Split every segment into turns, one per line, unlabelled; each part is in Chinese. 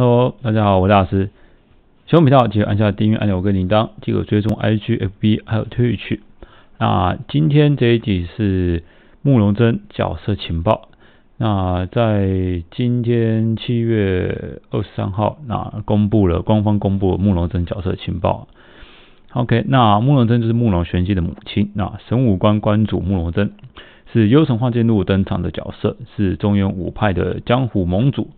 Hello，大家好，我是大师。小欢频道记得按下订阅按钮跟铃铛，记得追踪 IGFB 还有推语区。那今天这一集是慕容真角色情报。那在今天七月二十三号，那公布了官方公布了慕容真角色情报。OK，那慕容真就是慕容玄机的母亲，那神武关关主慕容真是《幽城幻剑录》登场的角色，是中原五派的江湖盟主。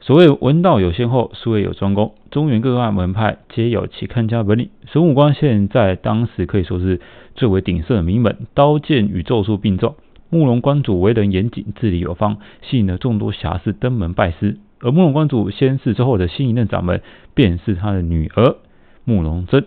所谓文道有先后，术业有专攻。中原各大门派皆有其看家本领。神武关现在当时可以说是最为鼎盛的名门，刀剑与咒术并重。慕容关主为人严谨，治理有方，吸引了众多侠士登门拜师。而慕容关主先逝之后的新一任掌门，便是他的女儿慕容真。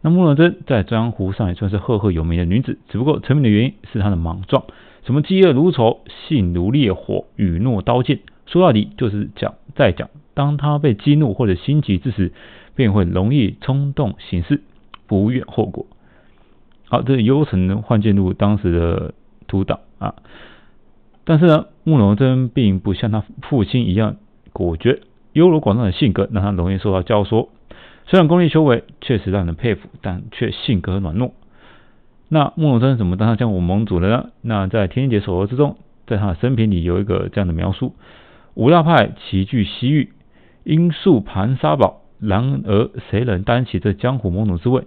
那慕容真在江湖上也算是赫赫有名的女子，只不过成名的原因是她的莽撞，什么嫉恶如仇，性如烈火，语怒刀剑。说到底就是讲再讲，当他被激怒或者心急之时，便会容易冲动行事，不愿后果。好，这是幽城幻剑录当时的图档啊。但是呢，慕容真并不像他父亲一样果决、优柔寡断的性格，让他容易受到教唆。虽然功力修为确实让人佩服，但却性格软弱。那慕容真怎么当上江湖盟主的呢？那在天劫手录之中，在他的生平里有一个这样的描述。五大派齐聚西域，因素盘沙堡，然而谁能担起这江湖盟主之位？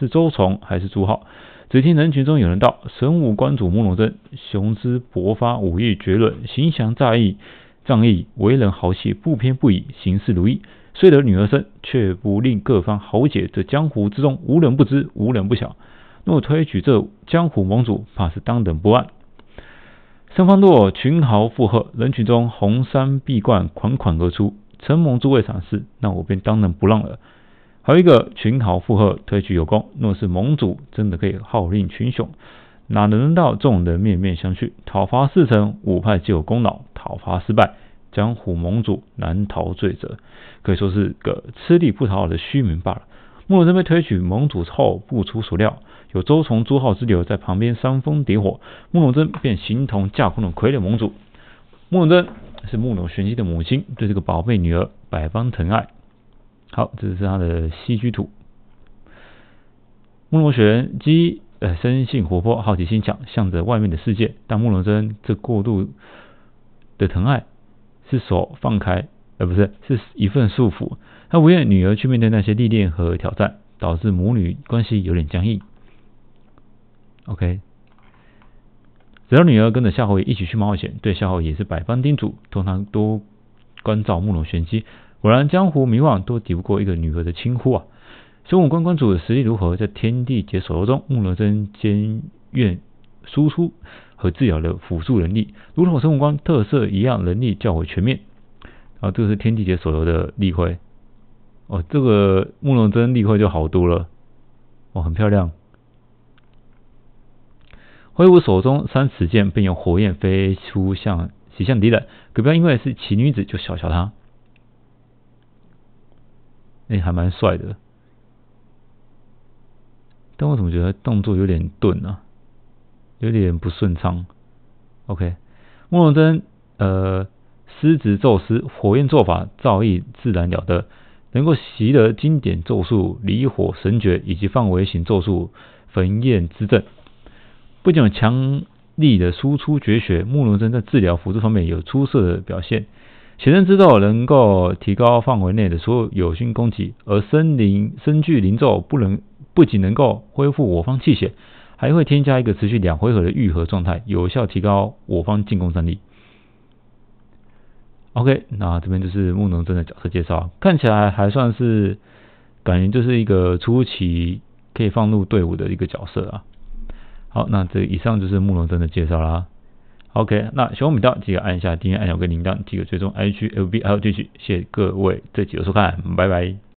是周崇还是朱浩？只听人群中有人道：“神武关主慕容真，雄姿勃发，武艺绝伦，行侠仗义，仗义为人豪气，不偏不倚，行事如意。虽得女儿身，却不令各方豪杰。这江湖之中，无人不知，无人不晓。若推举这江湖盟主，怕是当等不安。”声方落，群豪附和，人群中红衫碧冠款款而出。承蒙诸位赏识，那我便当仁不让了。还有一个群豪附和，推举有功，若是盟主，真的可以号令群雄，哪能到众人面面相觑？讨伐事成，五派皆有功劳；讨伐失败，江湖盟主难逃罪责。可以说是个吃力不讨好的虚名罢了。慕容贞被推举盟主后，不出所料，有周崇、朱浩之流在旁边煽风点火，慕容贞便形同架空的傀儡盟主。慕容贞是慕容玄机的母亲，对这个宝贝女儿百般疼爱。好，这是他的西居图。慕容玄机呃，生性活泼，好奇心强，向着外面的世界。但慕容贞这过度的疼爱是所放开。不是，是一份束缚。他不愿女儿去面对那些历练和挑战，导致母女关系有点僵硬。OK，只要女儿跟着夏侯爷一起去冒险，对夏侯也是百般叮嘱，通常都关照慕容玄机。果然，江湖迷望都抵不过一个女儿的轻呼啊！孙武关关主的实力如何？在天地劫手游中，慕容真兼愿输出和治疗的辅助能力，如同孙武关特色一样，能力较为全面。啊，这是天地姐所留的立会。哦，这个慕容真立会就好多了，哦，很漂亮。挥舞手中三尺剑，并用火焰飞出，向袭向敌人。可不要因为是奇女子就小瞧她。哎，还蛮帅的，但我怎么觉得动作有点钝啊，有点不顺畅。OK，慕容真，呃。狮子宙斯火焰做法造诣自然了得，能够习得经典咒术离火神诀以及范围型咒术焚焰之阵，不仅有强力的输出绝学，慕容针在治疗辅助方面有出色的表现。血刃之咒能够提高范围内的所有有心攻击，而森林深具灵咒不能不仅能够恢复我方气血，还会添加一个持续两回合的愈合状态，有效提高我方进攻战力。OK，那这边就是慕容真的角色介绍，看起来还算是感觉就是一个初期可以放入队伍的一个角色啊。好，那这以上就是慕容真的介绍啦。OK，那喜欢频道记得按一下订阅按钮跟铃铛，记得追踪 HLBL 剧集，谢谢各位这集的收看，拜拜。